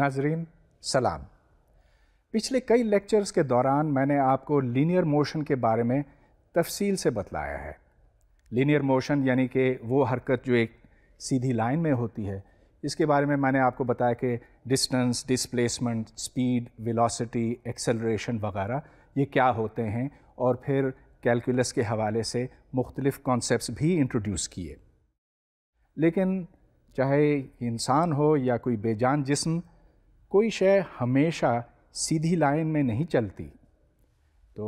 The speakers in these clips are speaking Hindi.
नाजरीन सलाम पिछले कई लेक्चर्स के दौरान मैंने आपको लीनियर मोशन के बारे में तफसील से बतलाया है लीनियर मोशन यानी कि वो हरकत जो एक सीधी लाइन में होती है इसके बारे में मैंने आपको बताया कि distance displacement speed velocity acceleration वगैरह ये क्या होते हैं और फिर कैलकुलस के हवाले से मुख्तलिफ़ कॉन्सेप्ट भी इंट्रोड्यूस किए लेकिन चाहे इंसान हो या कोई बेजान जिसम कोई शय हमेशा सीधी लाइन में नहीं चलती तो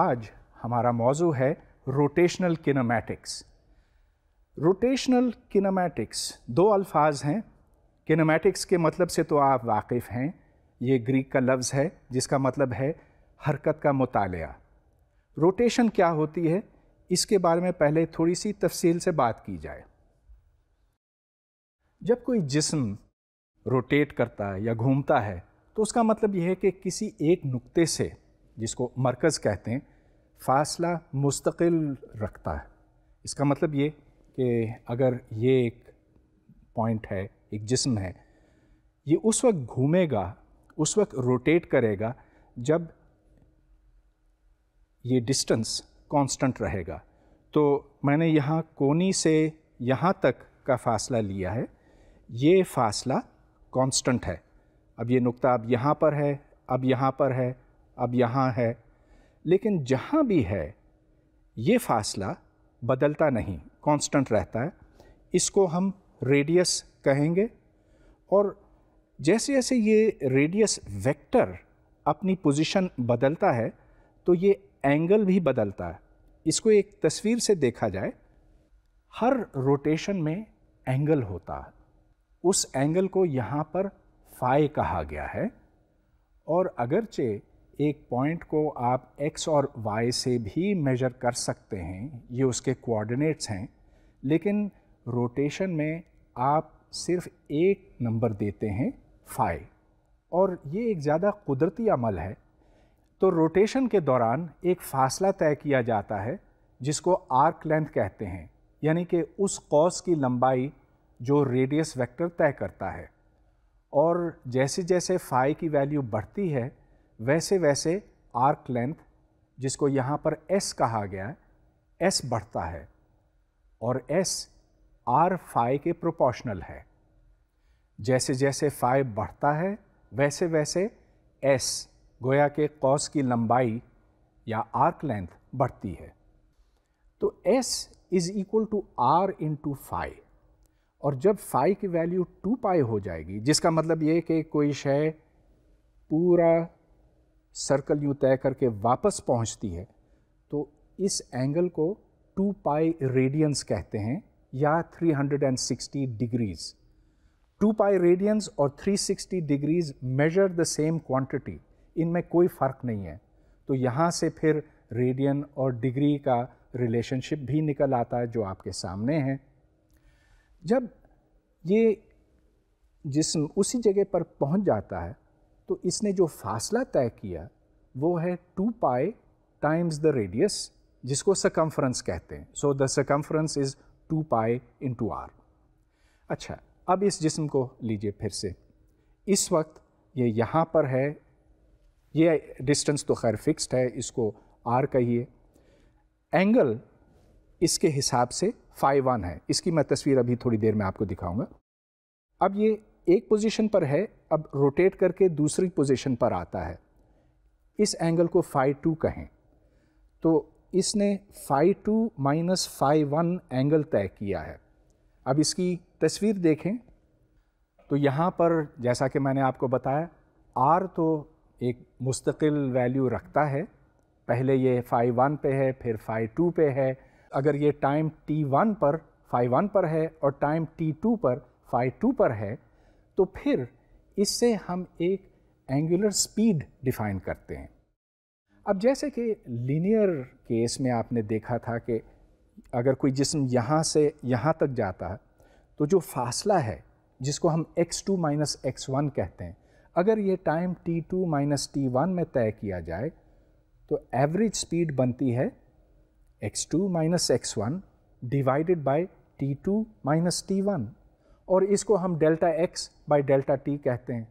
आज हमारा मौजू है रोटेशनल किनेमैटिक्स रोटेशनल किनेमैटिक्स दो अल्फाज हैं किनेमैटिक्स के मतलब से तो आप वाकिफ़ हैं ये ग्रीक का लफ्ज़ है जिसका मतलब है हरकत का मताल रोटेशन क्या होती है इसके बारे में पहले थोड़ी सी तफसील से बात की जाए जब कोई जिस्म रोटेट करता है या घूमता है तो उसका मतलब यह है कि किसी एक नुक्ते से जिसको मरकज़ कहते हैं फासला मुस्तकिल रखता है इसका मतलब ये कि अगर ये एक पॉइंट है एक जिस्म है ये उस वक्त घूमेगा उस वक्त रोटेट करेगा जब ये डिस्टेंस कांस्टेंट रहेगा तो मैंने यहाँ कोनी से यहाँ तक का फ़ासला लिया है ये फ़ासला कांस्टेंट है अब ये नुक्ता अब यहाँ पर है अब यहाँ पर है अब यहाँ है लेकिन जहाँ भी है ये फासला बदलता नहीं कांस्टेंट रहता है इसको हम रेडियस कहेंगे और जैसे जैसे ये रेडियस वेक्टर अपनी पोजीशन बदलता है तो ये एंगल भी बदलता है इसको एक तस्वीर से देखा जाए हर रोटेशन में एंगल होता है उस एंगल को यहाँ पर फाई कहा गया है और अगरचे एक पॉइंट को आप एक्स और वाई से भी मेजर कर सकते हैं ये उसके कोऑर्डिनेट्स हैं लेकिन रोटेशन में आप सिर्फ एक नंबर देते हैं फाई और ये एक ज़्यादा कुदरती अमल है तो रोटेशन के दौरान एक फासला तय किया जाता है जिसको आर्क लेंथ कहते हैं यानी कि उस कॉस की लंबाई जो रेडियस वेक्टर तय करता है और जैसे जैसे फाई की वैल्यू बढ़ती है वैसे वैसे आर्क लेंथ जिसको यहाँ पर एस कहा गया है एस बढ़ता है और एस आर फाई के प्रोपोर्शनल है जैसे जैसे फाई बढ़ता है वैसे वैसे एस गोया के कॉस की लंबाई या आर्क लेंथ बढ़ती है तो S is equal to R into phi और जब फाई की वैल्यू टू पाई हो जाएगी जिसका मतलब ये कि कोई शय पूरा सर्कल यूँ तय करके वापस पहुँचती है तो इस एंगल को टू पाई रेडियंस कहते हैं या 360 डिग्रीज़ टू पाई रेडियंस और 360 degrees measure the same quantity इनमें कोई फ़र्क नहीं है तो यहाँ से फिर रेडियन और डिग्री का रिलेशनशिप भी निकल आता है जो आपके सामने है जब ये जिसम उसी जगह पर पहुंच जाता है तो इसने जो फासला तय किया वो है two pi times the radius जिसको सकम्फ्रेंस कहते हैं so the circumference is two pi in to are अच्छा अब इस जिसम को लीजिए फिर से इस वक्त ये यहाँ पर है ये डिस्टेंस तो खैर फिक्स्ड है इसको आर कहिए एंगल इसके हिसाब से फाइव वन है इसकी मैं तस्वीर अभी थोड़ी देर में आपको दिखाऊंगा अब ये एक पोजीशन पर है अब रोटेट करके दूसरी पोजीशन पर आता है इस एंगल को फाइव टू कहें तो इसने phi two minus phi one angle तय किया है अब इसकी तस्वीर देखें तो यहाँ पर जैसा कि मैंने आपको बताया आर तो एक मुस्तकिल वैल्यू रखता है पहले ये फाइव वन पे है फिर फाइव टू पे है अगर ये टाइम टी वन पर फाई वन पर है और टाइम टी टू पर फाई टू पर है तो फिर इससे हम एक एंगुलर स्पीड डिफाइन करते हैं अब जैसे कि लीनियर केस में आपने देखा था कि अगर कोई जिसम यहाँ से यहाँ तक जाता है तो जो फासला है जिसको हम x2 टू माइनस एक्स कहते हैं अगर ये time t2 to minus T में तय किया जाए तो एवरेज स्पीड बनती है x2 minus x1 divided by t2 minus t1 और इसको हम delta x by delta t कहते हैं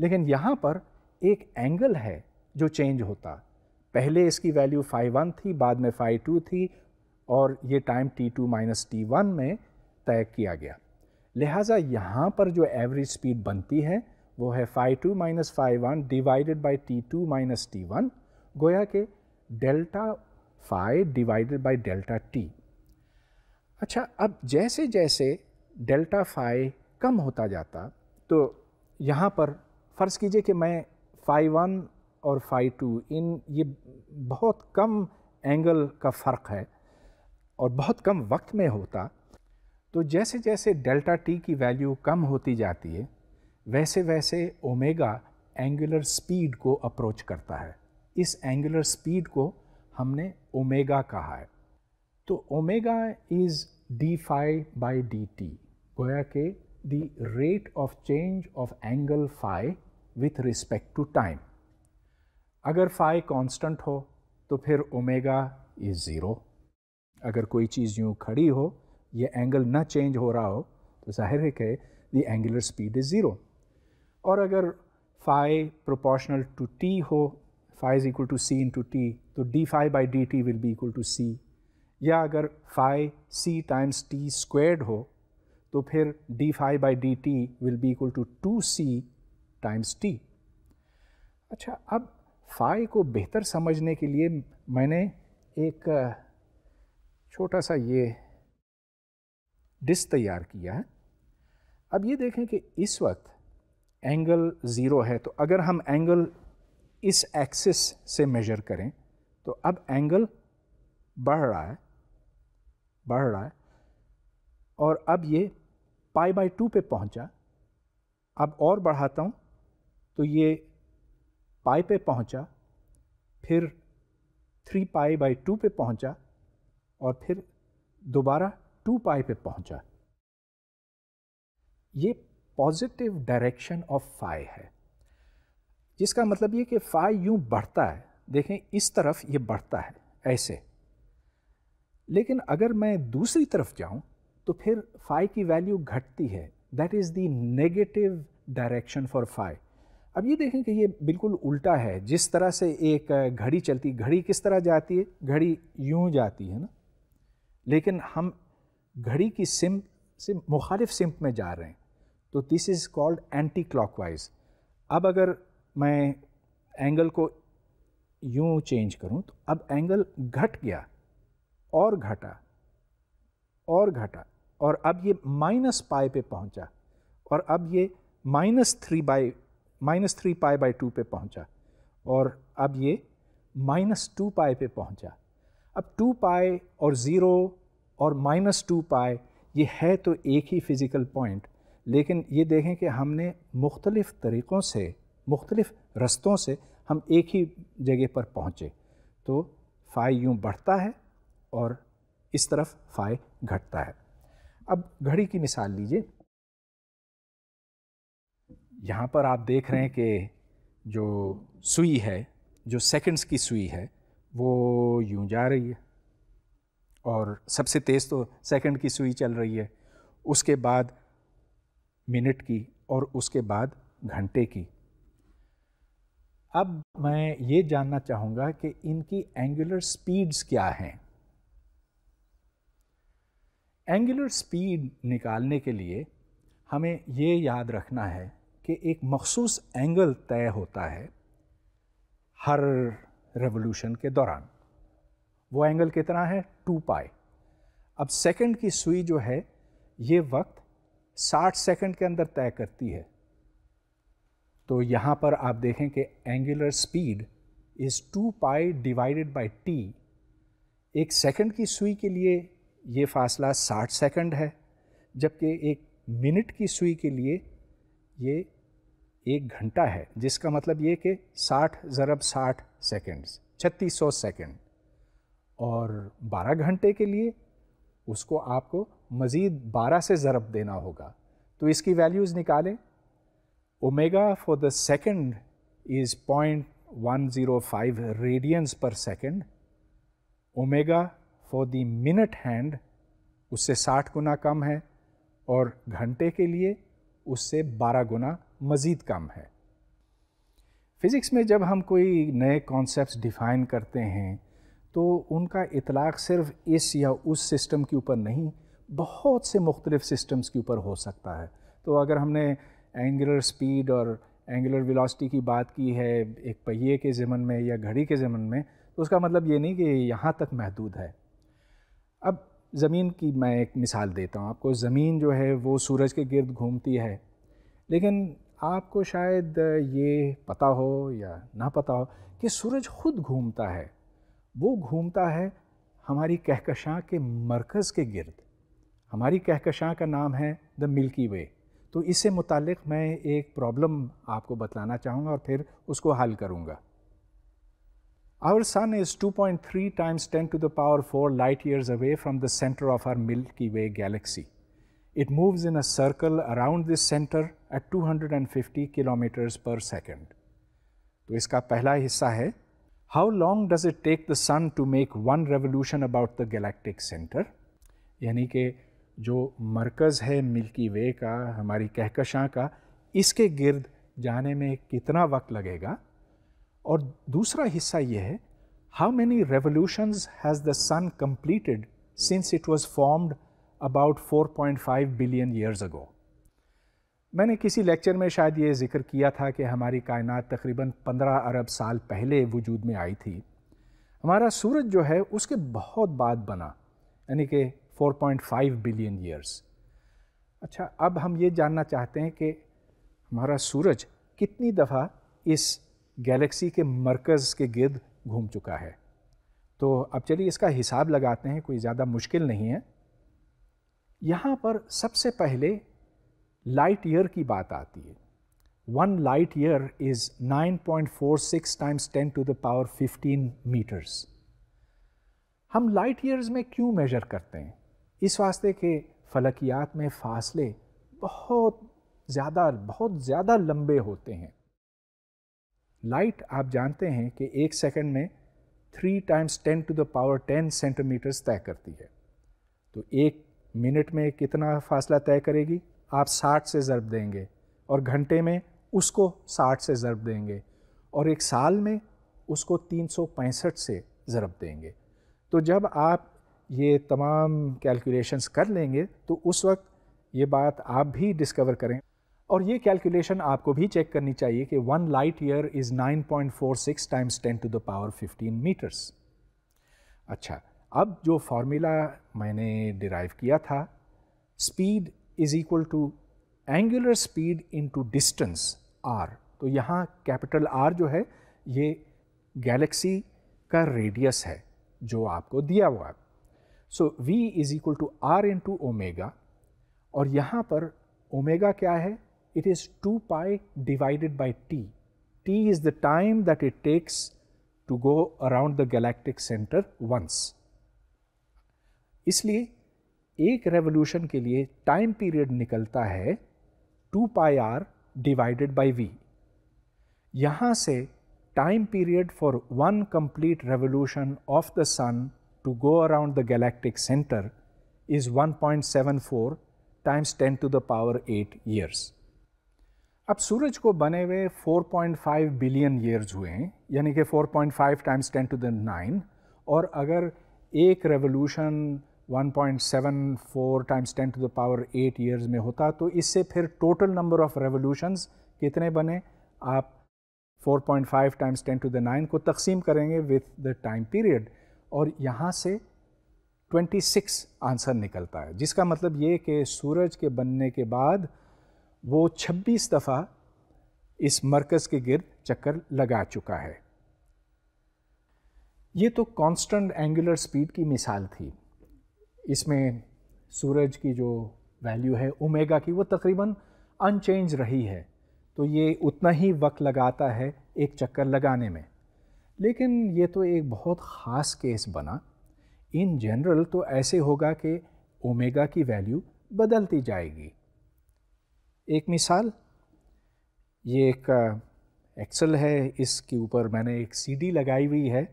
लेकिन यहाँ पर एक एंगल है जो चेंज होता पहले इसकी वैल्यू फाई वन थी बाद में फाई टू थी और ये time T two minus T one में तय किया गया लिहाजा यहाँ पर जो एवरेज स्पीड बनती है वो है phi two minus phi one divided by T two minus T one गोया के delta phi divided by delta T अच्छा अब जैसे जैसे डेल्टा फाइव कम होता जाता तो यहाँ पर फ़र्ज़ कीजिए कि मैं फाइव वन और फाइव टू इन ये बहुत कम एंगल का फ़र्क है और बहुत कम वक्त में होता तो जैसे जैसे डेल्टा टी की वैल्यू कम होती जाती है वैसे वैसे ओमेगा एंगुलर स्पीड को अप्रोच करता है इस एंगुलर स्पीड को हमने ओमेगा कहा है तो omega is D phi by D T गोया के the rate of change of angle phi with respect to time अगर फाई कांस्टेंट हो तो फिर ओमेगा इज़ ज़ीरो अगर कोई चीज़ यूँ खड़ी हो ये एंगल ना चेंज हो रहा हो तो जाहिर है कि the angular speed is zero और अगर फाई प्रोपोर्शनल टू टी हो phi is equal to C into T तो D phi by D T will be equal to C या अगर phi C times T squared हो तो फिर D phi by D T will be equal to two C times T अच्छा अब फाई को बेहतर समझने के लिए मैंने एक छोटा सा ये डिस तैयार किया है अब ये देखें कि इस वक्त एंगल ज़ीरो है तो अगर हम एंगल इस एक्सिस से मेजर करें तो अब एंगल बढ़ रहा है बढ़ रहा है और अब ये पाई बाई टू पे पहुंचा अब और बढ़ाता हूँ तो ये पाई पे पहुंचा फिर थ्री पाई बाई टू पे पहुंचा और फिर दोबारा टू पाई पे पहुंचा ये पॉजिटिव डायरेक्शन ऑफ फाई है जिसका मतलब ये कि फाई यूँ बढ़ता है देखें इस तरफ ये बढ़ता है ऐसे लेकिन अगर मैं दूसरी तरफ जाऊं तो फिर फाई की वैल्यू घटती है that is the negative direction for phi अब ये देखें कि ये बिल्कुल उल्टा है जिस तरह से एक घड़ी चलती घड़ी किस तरह जाती है घड़ी यूं जाती है ना लेकिन हम घड़ी की सिम से मुखालिफ सिम में जा रहे हैं तो this is called anti clockwise अब अगर मैं एंगल को यूं चेंज करूँ तो अब एंगल घट गया और घटा और घटा और अब ये माइनस पाए पे पहुंचा और अब ये minus three by minus three pi by two पे पहुंचा और अब ये माइनस टू पाए पे पहुंचा अब टू पाए और ज़ीरो और माइनस टू पाए ये है तो एक ही फिज़िकल पॉइंट लेकिन ये देखें कि हमने मुख्तलिफ़ तरीक़ों से मुख्तलिफ रस्तों से हम एक ही जगह पर पहुँचे तो फ़ाई यूँ बढ़ता है और इस तरफ फ़ाई घटता है अब घड़ी की मिसाल लीजिए यहाँ पर आप देख रहे हैं कि जो सुई है जो सेकंड्स की सुई है वो यूं जा रही है और सबसे तेज़ तो सेकंड की सुई चल रही है उसके बाद मिनट की और उसके बाद घंटे की अब मैं ये जानना चाहूँगा कि इनकी एंगुलर स्पीड्स क्या हैं एंगुलर स्पीड निकालने के लिए हमें ये याद रखना है कि एक मखसूस एंगल तय होता है हर रेवोल्यूशन के दौरान वो एंगल कितना है टू पाए अब सेकंड की सुई जो है ये वक्त 60 सेकंड के अंदर तय करती है तो यहाँ पर आप देखें कि angular speed is two pi divided by T एक सेकंड की सुई के लिए ये फासला 60 सेकंड है जबकि एक मिनट की सुई के लिए ये एक घंटा है जिसका मतलब ये कि 60 ज़रब 60 सेकंड्स सौ सेकेंड और 12 घंटे के लिए उसको आपको मज़ीद 12 से ज़रब देना होगा तो इसकी वैल्यूज़ निकालें Omega for the second is 0.105 radians per second. Omega for the minute hand उससे 60 गुना कम है और घंटे के लिए उससे 12 गुना मज़ीद कम है फ़िज़िक्स में जब हम कोई नए कॉन्सेप्ट्स डिफ़ाइन करते हैं तो उनका इतलाक़ सिर्फ इस या उस सिस्टम के ऊपर नहीं बहुत से मुख्तलिफ़ सिस्टम्स के ऊपर हो सकता है तो अगर हमने एंगुलर स्पीड और एंगुलर वेलोसिटी की बात की है एक पहिए के ज़मन में या घड़ी के ज़मन में तो उसका मतलब ये नहीं कि यहाँ तक महदूद है अब ज़मीन की मैं एक मिसाल देता हूँ आपको ज़मीन जो है वो सूरज के गर्द घूमती है लेकिन आपको शायद ये पता हो या ना पता हो कि सूरज खुद घूमता है वो घूमता है हमारी कहकशां के मरकज़ के गर्द हमारी कहकशां का नाम है द मिल्की वे तो इससे मुतक मैं एक प्रॉब्लम आपको बतलाना चाहूँगा और फिर उसको हल करूँगा our sun is two point three times ten to the power four light years away from the centre of our Milky Way galaxy it move in a circle around this centre at two hundred and fifty kilometres per second तो इसका पहला हिस्सा है how long does it take the sun to make one revolution about the galactic centre यानी कि जो मरकज़ है मिल्की वे का हमारी कहकशां का इसके गिर्द जाने में कितना वक्त लगेगा और दूसरा हिस्सा ये है how many revolutions has the sun completed since it was formed about 4.5 billion years ago मैंने किसी लेक्चर में शायद ये जिक्र किया था कि हमारी कायनात तकरीबन 15 अरब साल पहले वजूद में आई थी हमारा सूरज जो है उसके बहुत बाद बना यानी कि 4.5 बिलियन ईयर्स अच्छा अब हम ये जानना चाहते हैं कि हमारा सूरज कितनी दफ़ा इस गैलेक्सी के मरकज़ के गिर्द घूम चुका है तो अब चलिए इसका हिसाब लगाते हैं कोई ज़्यादा मुश्किल नहीं है यहाँ पर सबसे पहले लाइट ईयर की बात आती है one light year is 9.46 times ten to the power fifteen metres हम लाइट ईयर्स में क्यों मेजर करते हैं इस वास्ते के फलकियात में फासले बहुत ज़्यादा बहुत ज़्यादा लंबे होते हैं लाइट आप जानते हैं कि एक सेकंड में three times ten to the power ten centimetres तय करती है तो एक मिनट में कितना फासला तय करेगी आप साठ से ज़रब देंगे और घंटे में उसको साठ से ज़रब देंगे और एक साल में उसको तीन से ज़रब देंगे तो जब आप ये तमाम कैलकुलेशंस कर लेंगे तो उस वक्त ये बात आप भी डिस्कवर करें और ये कैलकुलेशन आपको भी चेक करनी चाहिए कि one light year is 9.46 point four six times ten to the power fifteen metres अच्छा अब जो फार्मूला मैंने डिराइव किया था speed is equal to angular speed into distance R तो यहाँ कैपिटल आर जो है ये गैलेक्सी का रेडियस है जो आपको दिया हुआ है so V is equal to R into omega और यहाँ पर ओमेगा क्या है it is two pi divided by T T is the time that it takes to go around the galactic centre once इसलिए एक रेवोल्यूशन के लिए टाइम पीरियड निकलता है two pi R divided by V यहाँ से time period for one complete revolution of the sun to go around the galactic center is 1.74 times 10 to the power 8 years. अब सूरज को बने हुए 4.5 बिलियन ईयर्स हुए हैं यानी कि 4.5 टाइम्स 10 टू द 9 और अगर एक revolution 1.74 times 10 to the power 8 years में होता तो इससे फिर टोटल नंबर ऑफ रेवोल्यूशंस कितने बने आप 4.5 टाइम्स 10 टू द 9 को तकसीम करेंगे विथ द टाइम पीरियड और यहाँ से 26 आंसर निकलता है जिसका मतलब ये कि सूरज के बनने के बाद वो 26 दफ़ा इस मरकज़ के गिरद चक्कर लगा चुका है ये तो कांस्टेंट एंगुलर स्पीड की मिसाल थी इसमें सूरज की जो वैल्यू है ओमेगा की वो तकरीबन अनचेंज रही है तो ये उतना ही वक्त लगाता है एक चक्कर लगाने में लेकिन ये तो एक बहुत ख़ास केस बना इन जनरल तो ऐसे होगा कि ओमेगा की वैल्यू बदलती जाएगी एक मिसाल ये एक एक्सल है इसके ऊपर मैंने एक सीडी लगाई हुई है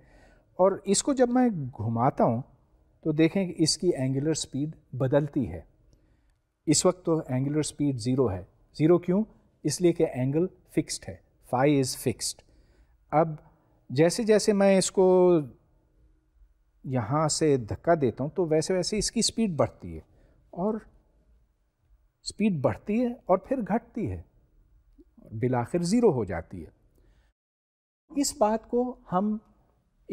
और इसको जब मैं घुमाता हूँ तो देखें कि इसकी एंगुलर स्पीड बदलती है इस वक्त तो एंगुलर स्पीड ज़ीरो है ज़ीरो क्यों इसलिए कि एंगल फिक्स्ड है फाई इज़ फिक्स्ड अब जैसे जैसे मैं इसको यहाँ से धक्का देता हूँ तो वैसे वैसे इसकी स्पीड बढ़ती है और स्पीड बढ़ती है और फिर घटती है बिलाखिर ज़ीरो हो जाती है इस बात को हम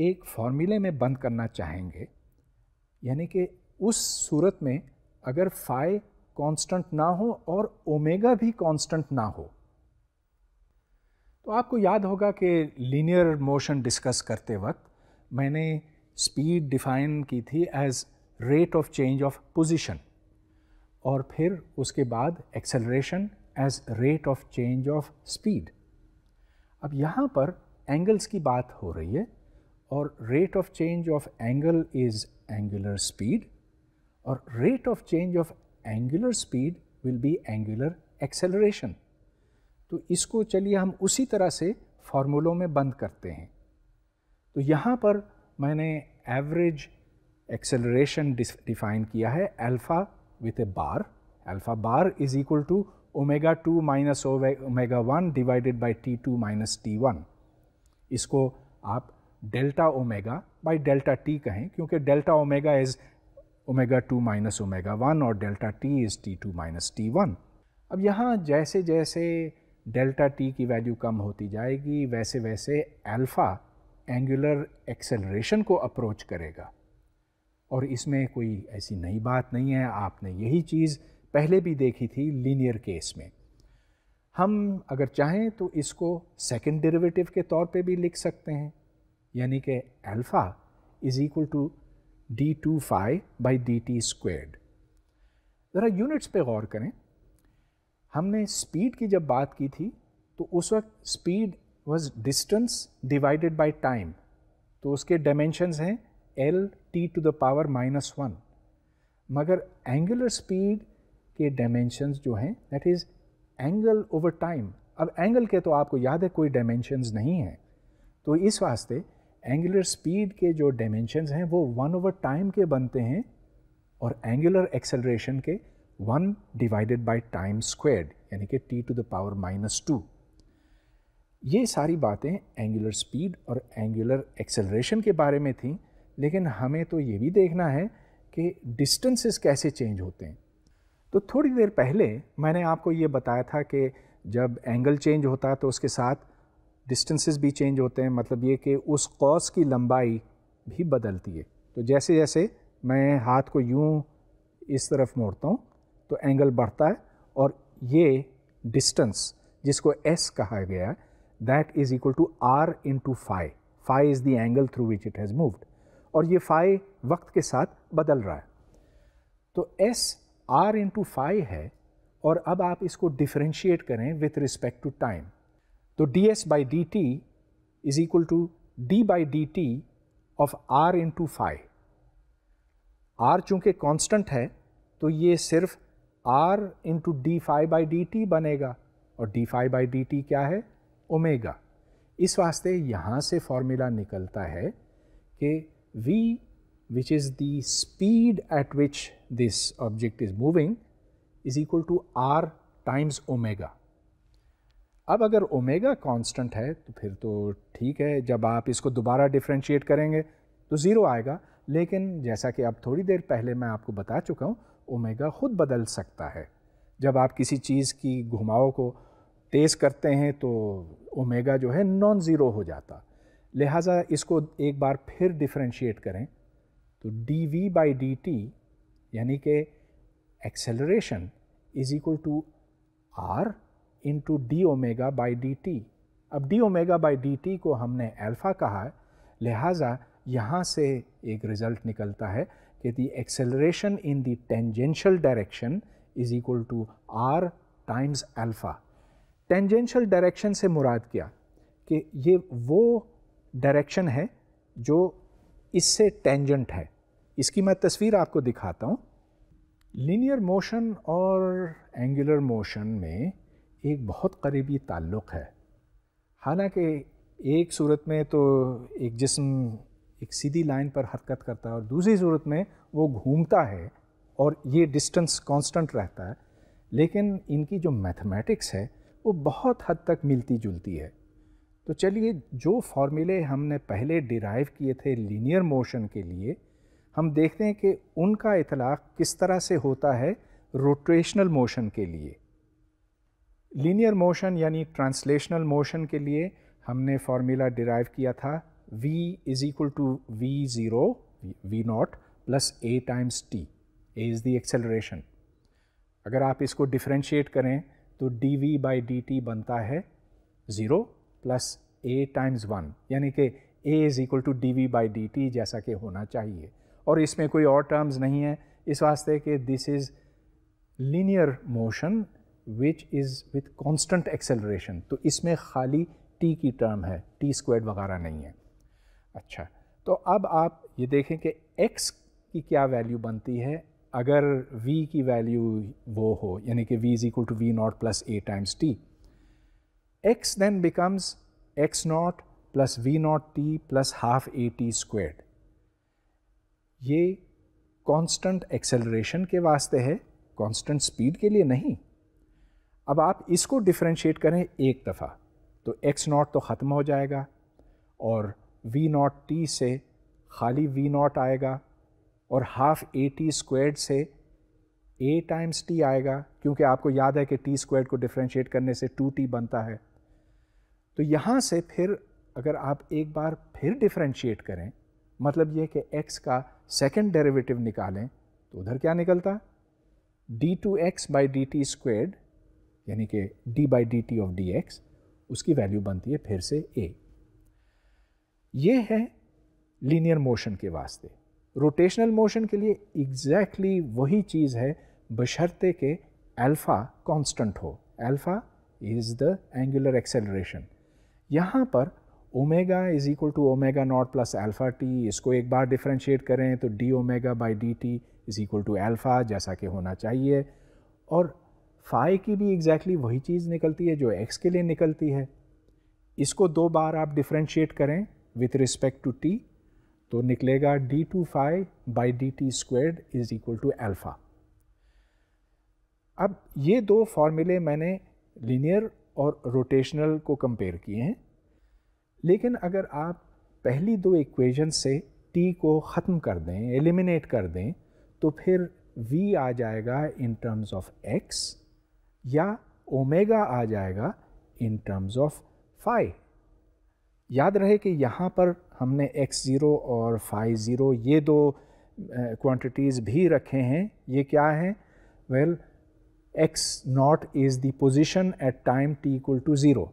एक फॉर्मूले में बंद करना चाहेंगे यानी कि उस सूरत में अगर फाई कांस्टेंट ना हो और ओमेगा भी कांस्टेंट ना हो तो आपको याद होगा कि लीनियर मोशन डिस्कस करते वक्त मैंने स्पीड डिफाइन की थी as rate of change of position और फिर उसके बाद acceleration as rate of change of speed अब यहाँ पर एंगल्स की बात हो रही है और rate of change of angle is angular speed और rate of change of angular speed will be angular acceleration तो इसको चलिए हम उसी तरह से फॉर्मूलों में बंद करते हैं तो यहाँ पर मैंने एवरेज एक्सेलरेशन डिफाइन किया है alpha with A bar alpha bar is equal to omega two minus omega one divided by T two minus T one इसको आप delta omega by delta T कहें क्योंकि delta omega is omega two minus omega one और delta T is T two minus T one अब यहाँ जैसे जैसे डेल्टा टी की वैल्यू कम होती जाएगी वैसे वैसे अल्फ़ा एंगुलर एक्सेलरेशन को अप्रोच करेगा और इसमें कोई ऐसी नई बात नहीं है आपने यही चीज़ पहले भी देखी थी लीनियर केस में हम अगर चाहें तो इसको सेकंड डेरिवेटिव के तौर पे भी लिख सकते हैं यानी कि alpha is equal to D two phi by D T squared ज़रा यूनिट्स पे गौर करें हमने स्पीड की जब बात की थी तो उस वक्त speed was distance divided by time तो उसके डायमेंशंस हैं L T to the power minus one मगर एंगुलर स्पीड के डायमेंशंस जो हैं that is angle over time अब एंगल के तो आपको याद है कोई डायमेंशंस नहीं है तो इस वास्ते एंगुलर स्पीड के जो डायमेंशंस हैं वो वन ओवर टाइम के बनते हैं और एंगुलर एक्सेलरेशन के one divided by time squared यानी कि T to the power minus two ये सारी बातें एंगुलर स्पीड और एंगुलर एक्सेलरेशन के बारे में थी लेकिन हमें तो ये भी देखना है कि डिस्टेंसेस कैसे चेंज होते हैं तो थोड़ी देर पहले मैंने आपको ये बताया था कि जब एंगल चेंज होता है तो उसके साथ डिस्टेंसेस भी चेंज होते हैं मतलब ये कि उस कॉस की लंबाई भी बदलती है तो जैसे जैसे मैं हाथ को यूँ इस तरफ मोड़ता हूँ तो एंगल बढ़ता है और ये डिस्टेंस जिसको एस कहा गया है that is equal to R into phi phi is the angle through which it has moved और ये फाई वक्त के साथ बदल रहा है तो एस आर इंटू फाइव है और अब आप इसको डिफ्रेंशिएट करें विथ रिस्पेक्ट टू टाइम तो D S by D T is equal to D by D T of R into phi R चूँकि कॉन्स्टेंट है तो ये सिर्फ R into D phi by D T बनेगा और D phi by D T क्या है ओमेगा इस वास्ते यहाँ से फॉर्मूला निकलता है कि v which is the speed at which this object is moving is equal to r times omega अब अगर ओमेगा कांस्टेंट है तो फिर तो ठीक है जब आप इसको दोबारा डिफ्रेंशिएट करेंगे तो ज़ीरो आएगा लेकिन जैसा कि अब थोड़ी देर पहले मैं आपको बता चुका हूँ ओमेगा ख़ुद बदल सकता है जब आप किसी चीज़ की घुमाव को तेज़ करते हैं तो ओमेगा जो है नॉन ज़ीरो हो जाता लिहाजा इसको एक बार फिर डिफ्रेंशिएट करें तो D V by D T यानी कि acceleration is equal to R into D omega by D T अब D omega by D T को हमने एल्फा कहा है लिहाजा यहाँ से एक रिज़ल्ट निकलता है कि the acceleration in the tangential direction is equal to R times alpha tangential direction से मुराद क्या कि ये वो डायरेक्शन है जो इससे टेंजेंट है इसकी मैं तस्वीर आपको दिखाता हूँ लीनियर मोशन और एंगुलर मोशन में एक बहुत करीबी ताल्लुक़ है हालांकि एक सूरत में तो एक जिस्म एक सीधी लाइन पर हरकत करता है और दूसरी सूरत में वो घूमता है और ये डिस्टेंस कांस्टेंट रहता है लेकिन इनकी जो मैथमेटिक्स है वो बहुत हद तक मिलती जुलती है तो चलिए जो फॉर्मूले हमने पहले डिराइव किए थे लीनियर मोशन के लिए हम देखते हैं कि उनका इतलाक़ किस तरह से होता है रोटेशनल मोशन के लिए लीनियर मोशन यानी ट्रांसलेशनल मोशन के लिए हमने फार्मूला डिराइव किया था V is equal to V0, V naught plus A times t. A is the acceleration. अगर आप इसको डिफ्रेंशिएट करें तो D V by D T बनता है zero plus A times one यानी कि A is equal to D V by D T जैसा कि होना चाहिए और इसमें कोई और टर्म्स नहीं है इस वास्ते कि this is linear motion which is with constant acceleration तो इसमें खाली टी की टर्म है टी स्क्वाड वगैरह नहीं है अच्छा तो अब आप ये देखें कि x की क्या वैल्यू बनती है अगर v की वैल्यू वो हो यानी कि v is equal to V nought plus A times T X then becomes X nought plus V nought T plus half A T squared ये कांस्टेंट एक्सेलरेशन के वास्ते है कांस्टेंट स्पीड के लिए नहीं अब आप इसको डिफ्रेंशिएट करें एक दफ़ा तो एक्स नॉट तो ख़त्म हो जाएगा और वी नॉट टी से खाली वी नाट आएगा और हाफ ए टी स्क्वेड से ए टाइम्स टी आएगा क्योंकि आपको याद है कि टी स्क्वेड को डिफ्रेंशिएट करने से टू टी बनता है तो यहाँ से फिर अगर आप एक बार फिर डिफ्रेंशिएट करें मतलब ये कि एक्स का सेकेंड डेरिवेटिव निकालें तो उधर क्या निकलता D two X by D T squared यानी कि D by D T of D X उसकी वैल्यू बनती है फिर से ए ये है लीनियर मोशन के वास्ते रोटेशनल मोशन के लिए एग्जैक्टली exactly वही चीज़ है बशर्ते के अल्फ़ा कांस्टेंट हो alpha is the angular acceleration यहाँ पर omega is equal to omega nought plus alpha T इसको एक बार डिफ्रेंशिएट करें तो D omega by D T is equal to alpha जैसा कि होना चाहिए और फाई की भी एग्जैक्टली exactly वही चीज़ निकलती है जो एक्स के लिए निकलती है इसको दो बार आप डिफ्रेंशिएट करें विथ रिस्पेक्ट टू टी तो निकलेगा D two phi by D T squared is equal to alpha अब ये दो फॉर्मूले मैंने लीनियर और रोटेशनल को कंपेयर किए हैं लेकिन अगर आप पहली दो इक्वेशन से टी को ख़त्म कर दें एलिमिनेट कर दें तो फिर v आ जाएगा इन टर्म्स ऑफ x या ओमेगा आ जाएगा इन टर्म्स ऑफ फाइव याद रहे कि यहाँ पर हमने एक्स ज़ीरो और फाइव ज़ीरो ये दो क्वांटिटीज़ भी रखे हैं ये क्या है well X nought is the position at time T equal to zero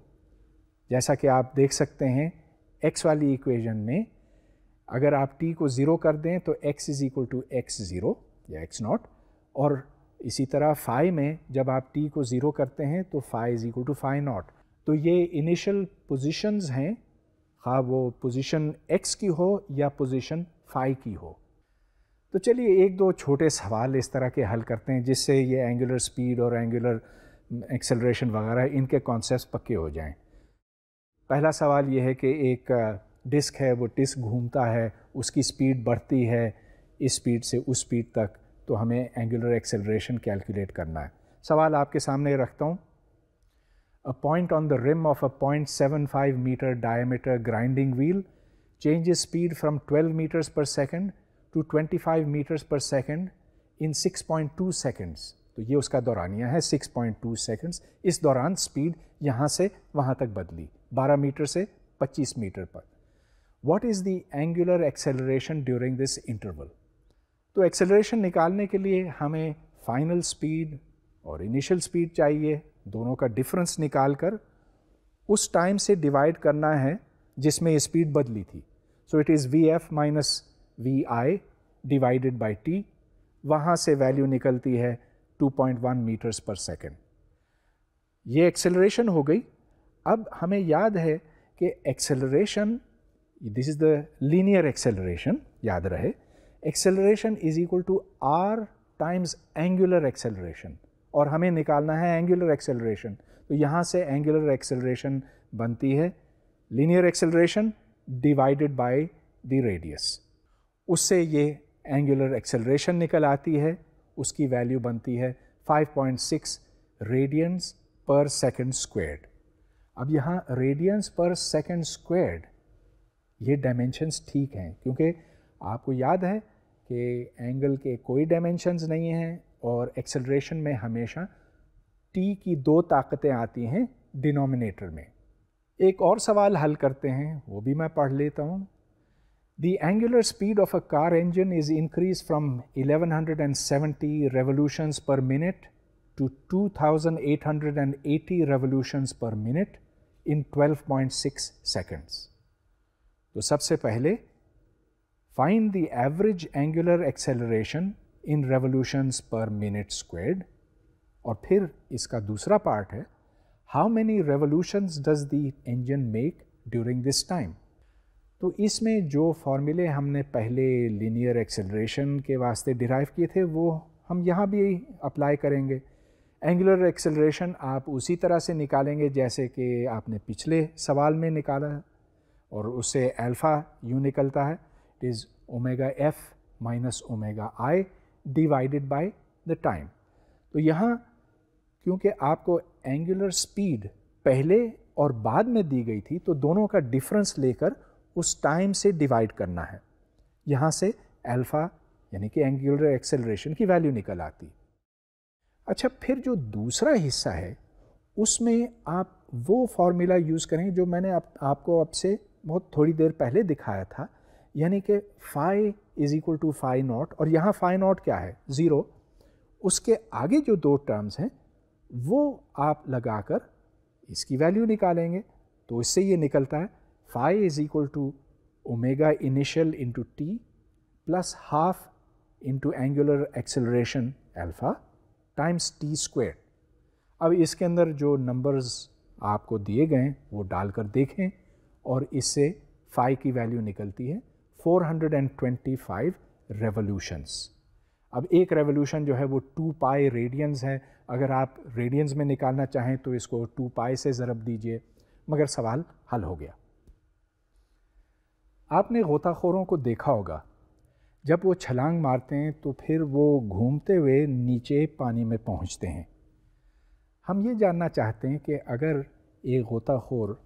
जैसा कि आप देख सकते हैं एक्स वाली इक्वेशन में अगर आप टी को ज़ीरो कर दें तो X is equal to X zero या एक्स नॉट और इसी तरह फाइव में जब आप टी को ज़ीरो करते हैं तो phi is equal to phi nought तो ये इनिशियल पोजिशन हैं हाँ वो पोजीशन एक्स की हो या पोजीशन फाई की हो तो चलिए एक दो छोटे सवाल इस तरह के हल करते हैं जिससे ये एंगुलर स्पीड और एंगुलर एक्सेलरेशन वगैरह इनके कॉन्सेप्ट पक्के हो जाएं। पहला सवाल ये है कि एक डिस्क है वो डिस्क घूमता है उसकी स्पीड बढ़ती है इस स्पीड से उस स्पीड तक तो हमें एंगुलर एक्सेलरेशन कैलकुलेट करना है सवाल आपके सामने रखता हूँ a point on the rim of a 0.75 meter diameter grinding wheel changes speed from 12 meters per second to 25 meters per second in 6.2 seconds. तो ये उसका दौरानिया है 6.2 सेकंड्स इस दौरान स्पीड यहाँ से वहाँ तक बदली 12 मीटर से 25 मीटर पर what is the angular acceleration during this interval तो एक्सेलरेशन निकालने के लिए हमें फाइनल स्पीड और इनिशियल स्पीड चाहिए दोनों का डिफरेंस निकाल कर उस टाइम से डिवाइड करना है जिसमें स्पीड बदली थी so it is V F minus V I divided by T वहाँ से वैल्यू निकलती है 2.1 मीटर्स पर सेकेंड ये एक्सेलरेशन हो गई अब हमें याद है कि acceleration this is the linear acceleration याद रहे acceleration is equal to R times angular acceleration और हमें निकालना है एंगुलर एक्सेलरेशन तो यहाँ से एंगुलर एक्सेलरेशन बनती है linear acceleration divided by the radius उससे ये एंगुलर एक्सेलरेशन निकल आती है उसकी वैल्यू बनती है 5.6 रेडियंस पर सेकंड स्क्वेयर्ड अब यहाँ रेडियंस पर सेकंड स्क्वेयर्ड ये डायमेंशंस ठीक हैं क्योंकि आपको याद है कि एंगल के कोई डायमेंशंस नहीं हैं और एक्सेलरेशन में हमेशा टी की दो ताकतें आती हैं डिनोमिनेटर में एक और सवाल हल करते हैं वो भी मैं पढ़ लेता हूँ The angular speed of a car engine is increased from 1170 revolutions per minute to 2880 revolutions per minute in 12.6 seconds. तो सबसे पहले find the average angular acceleration in revolutions per minute squared और फिर इसका दूसरा पार्ट है how many revolutions does the engine make during this time तो इसमें जो फॉर्मूले हमने पहले लीनियर एक्सेलरेशन के वास्ते डिराइव किए थे वो हम यहाँ भी अप्लाई करेंगे एंगुलर एक्सेलरेशन आप उसी तरह से निकालेंगे जैसे कि आपने पिछले सवाल में निकाला और उससे अल्फ़ा यू निकलता है it is omega F minus omega I divided by the time तो यहाँ क्योंकि आपको एंगुलर स्पीड पहले और बाद में दी गई थी तो दोनों का डिफरेंस लेकर उस टाइम से डिवाइड करना है यहाँ से अल्फ़ा यानी कि एंगुलर एक्सेलरेशन की वैल्यू निकल आती अच्छा फिर जो दूसरा हिस्सा है उसमें आप वो फार्मूला यूज़ करें जो मैंने आप, आपको अब से बहुत थोड़ी देर पहले दिखाया था यानी कि phi is equal to phi nought और यहाँ फाइ नॉट क्या है ज़ीरो उसके आगे जो दो टर्म्स हैं वो आप लगाकर इसकी वैल्यू निकालेंगे तो इससे ये निकलता है phi is equal to omega initial into T plus half into angular acceleration alpha times T square अब इसके अंदर जो नंबर्स आपको दिए गए वो डालकर देखें और इससे फाई की वैल्यू निकलती है 425 रेवोल्यूशंस अब एक रेवोल्यूशन जो है वो टू पाई रेडियंस है अगर आप रेडियंस में निकालना चाहें तो इसको टू पाई से ज़रब दीजिए मगर सवाल हल हो गया आपने गोताखोरों को देखा होगा जब वो छलांग मारते हैं तो फिर वो घूमते हुए नीचे पानी में पहुंचते हैं हम ये जानना चाहते हैं कि अगर एक गोताखोर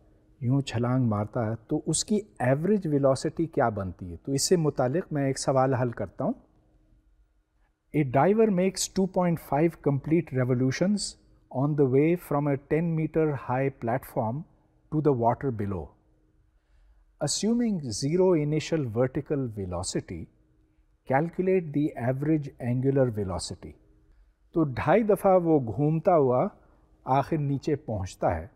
यूँ छलांग मारता है तो उसकी एवरेज वेलोसिटी क्या बनती है तो इससे मुतक मैं एक सवाल हल करता हूँ a diver makes 2.5 point five complete revolution on the way from a ten metre high platform to the water below assuming zero initial vertical velocity calculate the average angular velocity तो ढाई दफ़ा वो घूमता हुआ आखिर नीचे पहुँचता है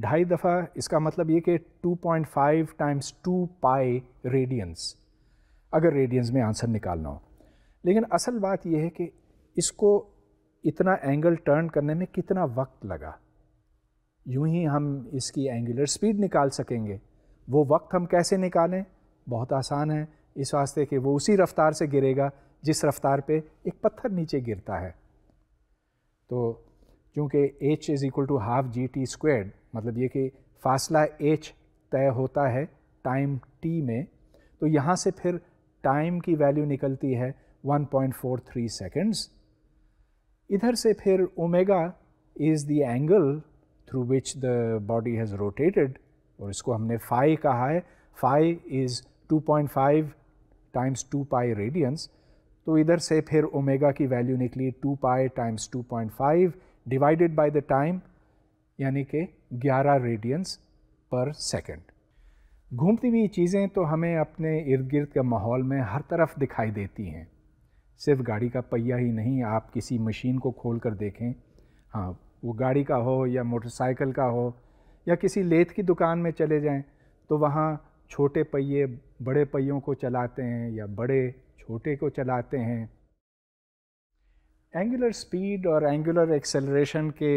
ढाई दफ़ा इसका मतलब ये कि 2.5 point five times two pi radians अगर रेडियंस में आंसर निकालना हो लेकिन असल बात यह है कि इसको इतना एंगल टर्न करने में कितना वक्त लगा यूं ही हम इसकी एंगुलर स्पीड निकाल सकेंगे वो वक्त हम कैसे निकालें बहुत आसान है इस वास्ते कि वो उसी रफ्तार से गिरेगा जिस रफ्तार पे एक पत्थर नीचे गिरता है तो चूँकि h is equal to half G T squared मतलब ये कि फासला एच तय होता है टाइम टी में तो यहाँ से फिर टाइम की वैल्यू निकलती है 1.43 सेकंड्स इधर से फिर omega is the angle through which the body has rotated और इसको हमने फाई कहा है phi is 2.5 times 2 pi radians तो इधर से फिर ओमेगा की वैल्यू निकली 2 pi times 2.5 divided by the time यानी कि 11 रेडियंस पर सेकंड। घूमती हुई चीज़ें तो हमें अपने इर्द गिर्द के माहौल में हर तरफ दिखाई देती हैं सिर्फ गाड़ी का पहिया ही नहीं आप किसी मशीन को खोल कर देखें हाँ वो गाड़ी का हो या मोटरसाइकिल का हो या किसी लेथ की दुकान में चले जाएं तो वहाँ छोटे पहिए बड़े पहियों को चलाते हैं या बड़े छोटे को चलाते हैं एंगुलर स्पीड और एंगुलर एक्सेलरेशन के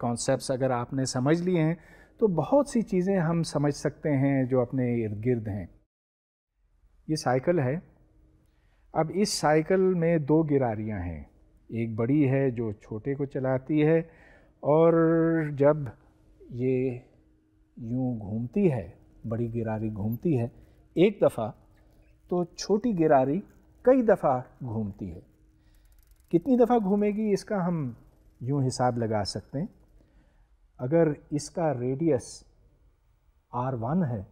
कॉन्सेप्ट्स अगर आपने समझ लिए हैं तो बहुत सी चीज़ें हम समझ सकते हैं जो अपने इर्द गिर्द हैं ये साइकिल है अब इस साइकिल में दो गिरारियां हैं एक बड़ी है जो छोटे को चलाती है और जब ये यूँ घूमती है बड़ी गिरारी घूमती है एक दफ़ा तो छोटी गिरारी कई दफ़ा घूमती है कितनी दफ़ा घूमेगी इसका हम यूँ हिसाब लगा सकते हैं अगर इसका रेडियस आर वन है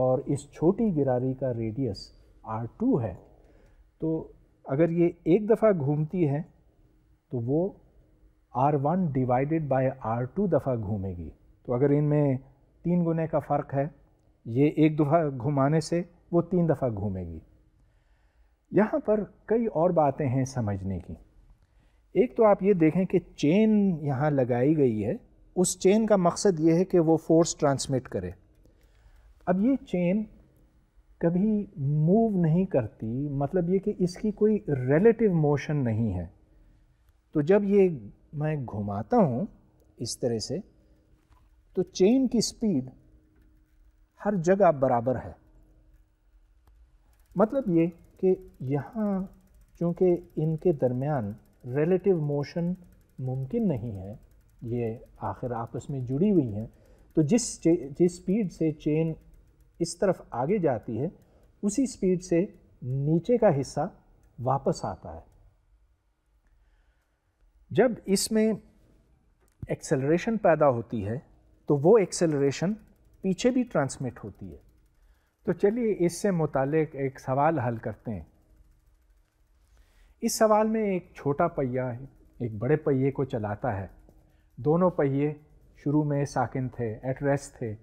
और इस छोटी गिरारी का रेडियस आर टू है तो अगर ये एक दफ़ा घूमती है तो वो R one divided by R two दफ़ा घूमेगी तो अगर इनमें तीन गुने का फ़र्क है ये एक दफ़ा घुमाने से वो तीन दफ़ा घूमेगी यहाँ पर कई और बातें हैं समझने की एक तो आप ये देखें कि चेन यहाँ लगाई गई है उस चेन का मकसद ये है कि वो फोर्स ट्रांसमिट करे अब ये चेन कभी मूव नहीं करती मतलब ये कि इसकी कोई रिलेटिव मोशन नहीं है तो जब ये मैं घुमाता हूँ इस तरह से तो चेन की स्पीड हर जगह बराबर है मतलब ये कि यहाँ चूँकि इनके दरमियान रिलेटिव मोशन मुमकिन नहीं है ये आखिर आपस में जुड़ी हुई हैं तो जिस जिस स्पीड से चेन इस तरफ आगे जाती है उसी स्पीड से नीचे का हिस्सा वापस आता है जब इसमें एक्सेलरेशन पैदा होती है तो वो एक्सेलरेशन पीछे भी ट्रांसमिट होती है तो चलिए इससे मुतक एक सवाल हल करते हैं इस सवाल में एक छोटा पहिया एक बड़े पहिए को चलाता है दोनों पहिए शुरू में साकिन थे एट रेस्ट थे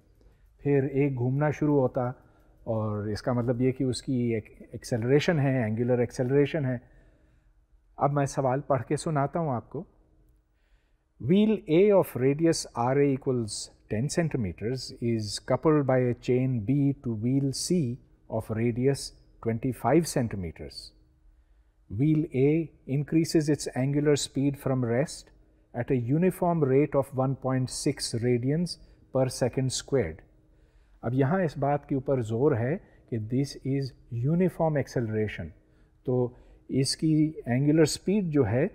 फिर एक घूमना शुरू होता और इसका मतलब ये कि उसकी एक एक्सेलरेशन है एंगुलर एक्सेलरेशन है अब मैं सवाल पढ़ के सुनाता हूँ आपको Wheel A of radius Ra equals 10 centimeters is coupled by a chain B to wheel C of radius 25 centimeters. Wheel A increases its angular speed from rest at a uniform rate of 1.6 radians per second squared. अब यहाँ इस बात के ऊपर ज़ोर है कि दिस इज़ यूनिफॉर्म एक्सेलरेशन तो इसकी एंगुलर स्पीड जो है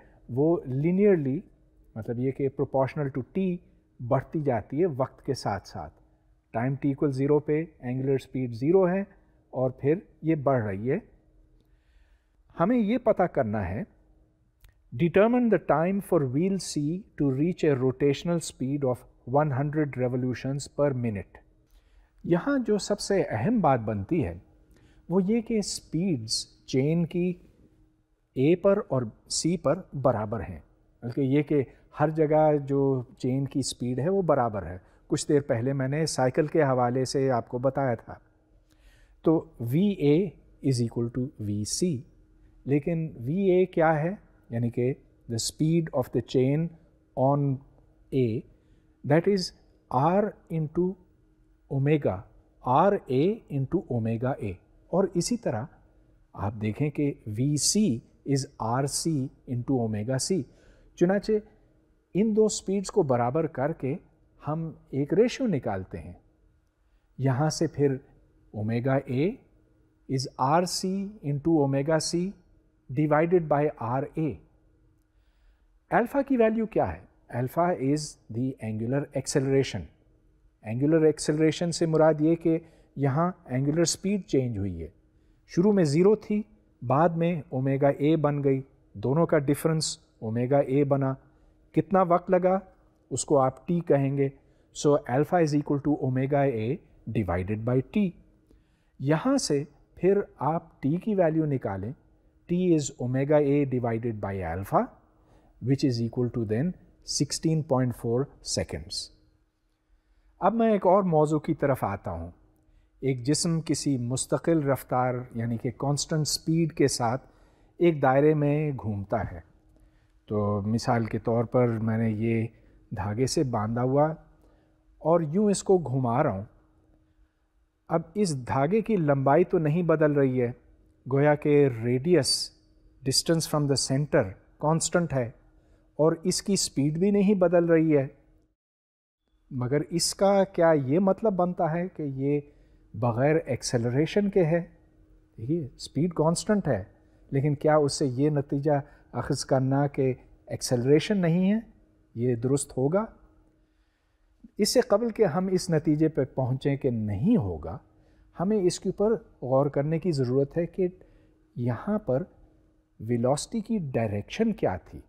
वो लिनियरली मतलब ये कि प्रोपोर्शनल टू टी बढ़ती जाती है वक्त के साथ साथ टाइम टी इक्वल ज़ीरो पे एंगुलर स्पीड ज़ीरो है और फिर ये बढ़ रही है हमें ये पता करना है determine the time for wheel C to reach a rotational speed of 100 revolutions per minute यहाँ जो सबसे अहम बात बनती है वो ये कि स्पीड्स चेन की ए पर और सी पर बराबर हैं बल्कि ये कि हर जगह जो चेन की स्पीड है वो बराबर है कुछ देर पहले मैंने साइकिल के हवाले से आपको बताया था तो V A is equal to V C लेकिन वी ए क्या है यानी कि the speed of the chain on A that is R into omega R A into omega A और इसी तरह आप देखें कि V C is R C into omega C चुनाचे इन दो स्पीड्स को बराबर करके हम एक रेशियो निकालते हैं यहाँ से फिर omega A is R C into omega C divided by R A alpha की वैल्यू क्या है alpha is the angular acceleration angular acceleration से मुराद ये कि यहाँ एंगुलर स्पीड चेंज हुई है शुरू में ज़ीरो थी बाद में ओमेगा ए बन गई दोनों का डिफरेंस ओमेगा ए बना कितना वक्त लगा उसको आप टी कहेंगे so alpha is equal to omega A divided by T यहाँ से फिर आप टी की वैल्यू निकालें T is omega A divided by alpha which is equal to then 16.4 seconds अब मैं एक और मौजू की तरफ आता हूँ एक जिसम किसी मुस्तकिल रफ्तार यानी कि कांस्टेंट स्पीड के साथ एक दायरे में घूमता है तो मिसाल के तौर पर मैंने ये धागे से बांधा हुआ और यूँ इसको घुमा रहा हूँ अब इस धागे की लंबाई तो नहीं बदल रही है गोया के radius distance from the centre constant है और इसकी स्पीड भी नहीं बदल रही है मगर इसका क्या ये मतलब बनता है कि ये बग़ैर एक्सेलरेशन के है देखिए स्पीड कांस्टेंट है लेकिन क्या उससे ये नतीजा अखज़ करना कि एक्सेलरेशन नहीं है ये दुरुस्त होगा इससे कबल के हम इस नतीजे पर पहुँचें कि नहीं होगा हमें इसके ऊपर गौर करने की ज़रूरत है कि यहाँ पर वेलोसिटी की डायरेक्शन क्या थी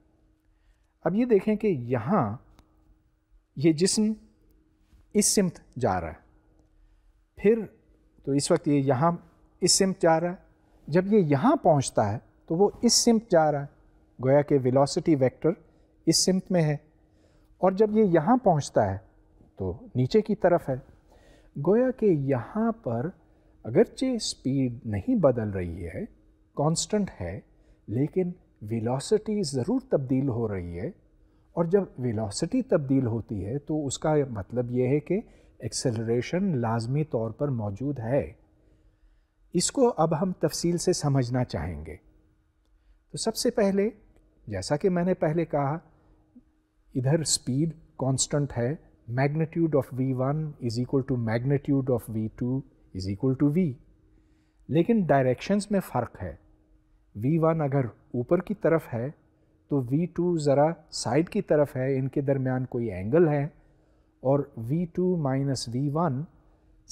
अब ये देखें कि यहाँ ये जिसम इस सिमत जा रहा है फिर तो इस वक्त ये यहाँ इस सिमत जा रहा है जब ये यहाँ पहुँचता है तो वो इस सिमत जा रहा है गोया कि वेलोसिटी वेक्टर इस सिम्त में है और जब ये यहाँ पहुँचता है तो नीचे की तरफ है गोया कि यहाँ पर अगरचे स्पीड नहीं बदल रही है कांस्टेंट है लेकिन वेलोसिटी ज़रूर तब्दील हो रही है और जब वेलोसिटी तब्दील होती है तो उसका मतलब ये है कि एक्सेलरेशन लाजमी तौर पर मौजूद है इसको अब हम तफसील से समझना चाहेंगे तो सबसे पहले जैसा कि मैंने पहले कहा इधर स्पीड कांस्टेंट है magnitude of V one is equal to magnitude of V two is equal to V लेकिन डायरेक्शंस में फ़र्क है वी वन अगर ऊपर की तरफ है तो वी टू ज़रा साइड की तरफ है इनके दरमियान कोई एंगल है और V two minus V one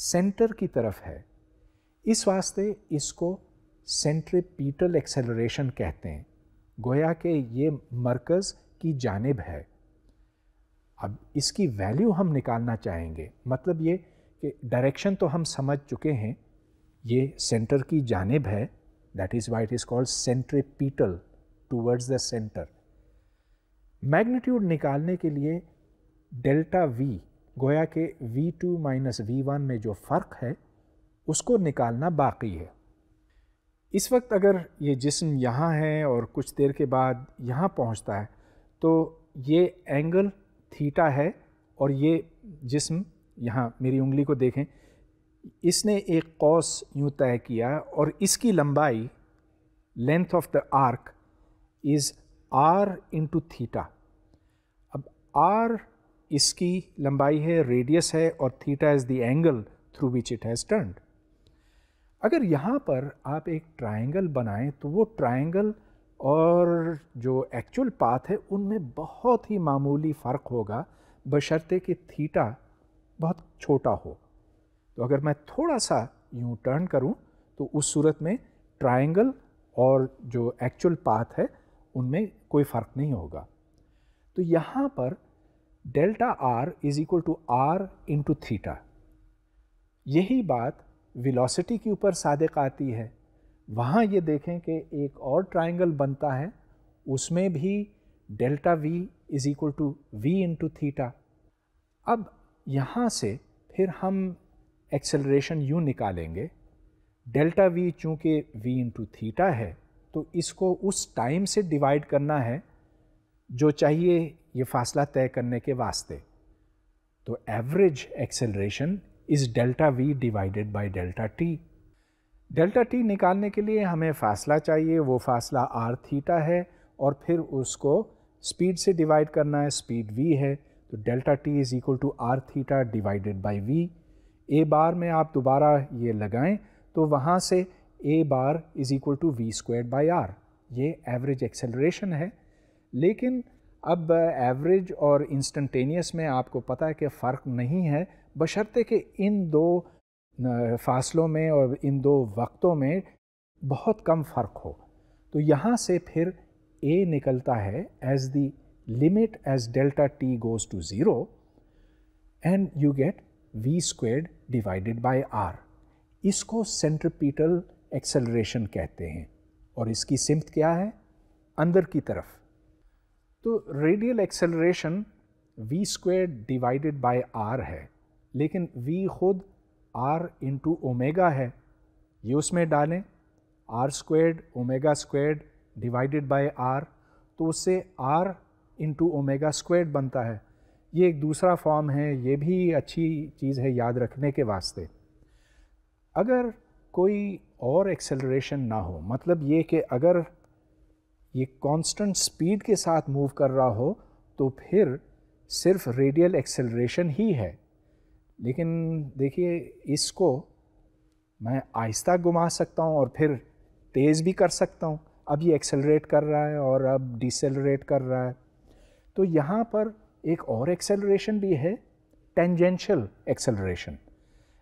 centre की तरफ है इस वास्ते इसको सेंट्रिपीटल एक्सेलरेशन कहते हैं गोया के ये मरकज़ की जानब है अब इसकी वैल्यू हम निकालना चाहेंगे मतलब ये कि डायरेक्शन तो हम समझ चुके हैं ये सेंटर की जानब है that is why it is called centripetal towards the centre magnitude निकालने के लिए डेल्टा वी गोया के V two minus V one में जो फ़र्क है उसको निकालना बाकी है इस वक्त अगर ये जिस्म यहाँ है और कुछ देर के बाद यहाँ पहुँचता है तो ये एंगल थीटा है और ये जिस्म यहाँ मेरी उंगली को देखें इसने एक कौस यूँ तय किया और इसकी लंबाई length of the arc is R into theta अब आर इसकी लंबाई है रेडियस है और theta is the angle through which it has turned अगर यहाँ पर आप एक ट्रायंगल बनाएं तो वो ट्रायंगल और जो एक्चुअल पाथ है उनमें बहुत ही मामूली फ़र्क होगा बशर्ते कि थीटा बहुत छोटा हो तो अगर मैं थोड़ा सा यूँ टर्न करूँ तो उस सूरत में ट्रायंगल और जो एक्चुअल पाथ है उनमें कोई फ़र्क नहीं होगा तो यहाँ पर delta R is equal to R into theta यही बात वेलोसिटी के ऊपर सादक आती है वहाँ ये देखें कि एक और ट्राइंगल बनता है उसमें भी delta V is equal to V into theta अब यहाँ से फिर हम एक्सेलरेशन यू निकालेंगे डेल्टा वी चूँकि वी इंटू थीटा है तो इसको उस टाइम से डिवाइड करना है जो चाहिए ये फासला तय करने के वास्ते तो average acceleration is delta V divided by delta T delta T निकालने के लिए हमें फासला चाहिए वो फासला आर थीटा है और फिर उसको स्पीड से डिवाइड करना है स्पीड वी है तो delta T is equal to R theta divided by V A bar में आप दोबारा ये लगाएं तो वहाँ से A bar is equal to V squared by R ये एवरेज एक्सेलरेशन है लेकिन अब एवरेज और इंस्टेंटेनियस में आपको पता है कि फ़र्क नहीं है बशर्ते कि इन दो फासलों में और इन दो वक्तों में बहुत कम फ़र्क हो तो यहाँ से फिर ए निकलता है as the limit as delta T goes to zero and you get V squared divided by R इसको सेंट्रपीटल एक्सेलरेशन कहते हैं और इसकी सिमत क्या है अंदर की तरफ तो radial acceleration V squared divided by R है लेकिन v खुद r इंटू ओमेगा है ये उसमें डालें R squared omega squared divided by R तो उससे आर इंटू ओमेगा स्क्वेड बनता है ये एक दूसरा फॉर्म है ये भी अच्छी चीज़ है याद रखने के वास्ते अगर कोई और एक्सेलरेशन ना हो मतलब ये कि अगर ये कांस्टेंट स्पीड के साथ मूव कर रहा हो तो फिर सिर्फ रेडियल एक्सेलरेशन ही है लेकिन देखिए इसको मैं आहिस्ता घुमा सकता हूँ और फिर तेज़ भी कर सकता हूँ अब ये एक्सेलरेट कर रहा है और अब डिसेलरेट कर रहा है तो यहाँ पर एक और एक्सेलरेशन भी है टेंजेंशियल एक्सेलरेशन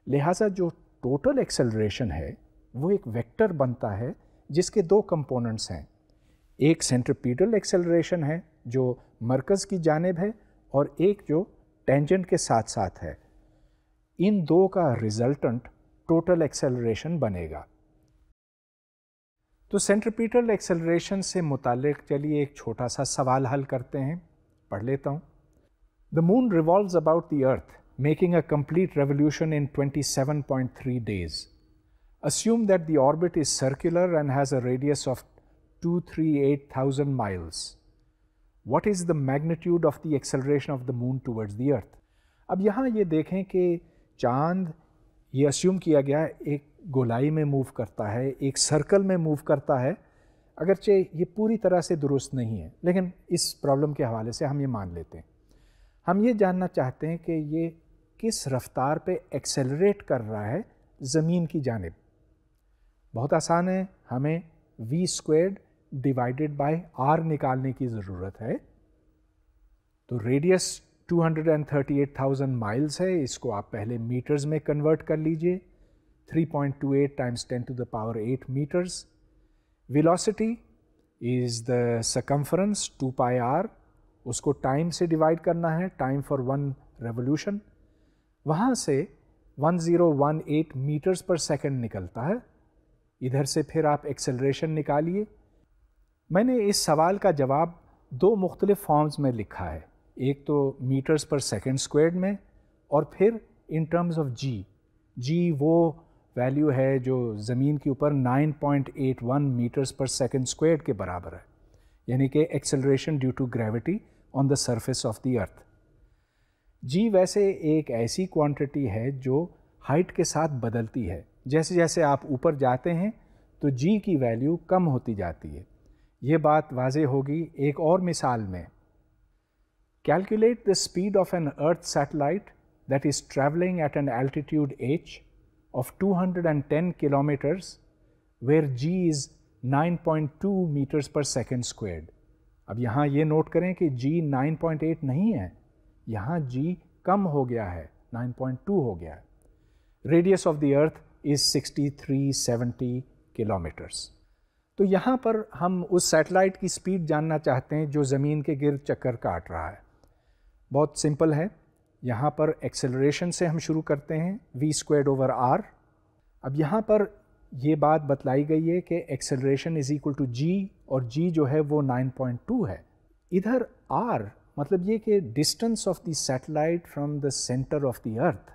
लिहाजा जो टोटल एक्सेलरेशन है वो एक वेक्टर बनता है जिसके दो कंपोनेंट्स हैं एक सेंट्रपीडल एक्सेलरेशन है जो मरकज़ की जानब है और एक जो टेंजेंट के साथ साथ है इन दो का रिजल्टेंट टोटल एक्सेलरेशन बनेगा तो सेंट्रीपिटल एक्सेलरेशन से मुतल चलिए एक छोटा सा सवाल हल करते हैं पढ़ लेता हूँ the moon revolve about the earth making a complete revolution in 27.3 days. Assume that the orbit is circular and has a radius of 238,000 miles. What is the magnitude of the acceleration of the moon towards the earth? अब यहाँ ये देखें कि चांद ये अस्यूम किया गया एक गोलाई में मूव करता है एक सर्कल में मूव करता है अगरचे ये पूरी तरह से दुरुस्त नहीं है लेकिन इस प्रॉब्लम के हवाले से हम ये मान लेते हैं हम ये जानना चाहते हैं कि ये किस रफ्तार पे एक्सेलरेट कर रहा है ज़मीन की जानब बहुत आसान है हमें V squared divided by R निकालने की ज़रूरत है तो रेडियस 238,000 माइल्स है इसको आप पहले मीटर्स में कन्वर्ट कर लीजिए 3.28 times ten to the power eight metres velocity is the circumference two pi R उसको टाइम से डिवाइड करना है टाइम फॉर वन रेवोल्यूशन वहाँ से 1018 मीटर्स पर सेकंड निकलता है इधर से फिर आप एक्सेलरेशन निकालिए मैंने इस सवाल का जवाब दो मुख्तलिफ़ फॉर्म्स में लिखा है एक तो मीटर्स पर सेकेंड स्क्वेड में और फिर इन टर्म्स ऑफ जी जी वो वैल्यू है जो ज़मीन के ऊपर 9.81 मीटर्स पर सेकेंड स्क्वेड के बराबर है यानी कि acceleration due to gravity on the surface of the earth G वैसे एक ऐसी क्वांटिटी है जो हाइट के साथ बदलती है जैसे जैसे आप ऊपर जाते हैं तो जी की वैल्यू कम होती जाती है ये बात वाज होगी एक और मिसाल में Calculate the speed of an Earth satellite that is traveling at an altitude h of 210 kilometers where g is 9.2 meters per second squared. अब यहाँ ये नोट करें कि g 9.8 नहीं है यहाँ g कम हो गया है 9.2 हो गया है radius of the earth is 6370 kilometers. तो यहाँ पर हम उस सैटेलाइट की स्पीड जानना चाहते हैं जो ज़मीन के गिर चक्कर काट रहा है बहुत सिंपल है यहाँ पर एक्सेलरेशन से हम शुरू करते हैं वी स्क्वेड ओवर आर अब यहाँ पर ये बात बतलाई गई है कि acceleration is equal to G और जी जो है वो 9.2 है इधर आर मतलब ये कि distance of the satellite from the centre of the earth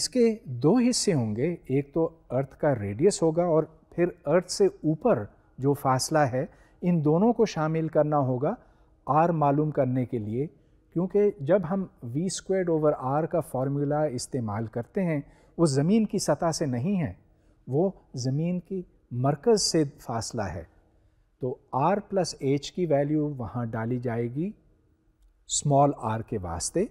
इसके दो हिस्से होंगे एक तो अर्थ का रेडियस होगा और फिर अर्थ से ऊपर जो फासला है इन दोनों को शामिल करना होगा आर मालूम करने के लिए क्योंकि जब हम वी स्क्वेड ओवर आर का फार्मूला इस्तेमाल करते हैं वो ज़मीन की सतह से नहीं है वो ज़मीन की मरकज़ से फासला है तो आर प्लस एच की वैल्यू वहाँ डाली जाएगी स्मॉल आर के वास्ते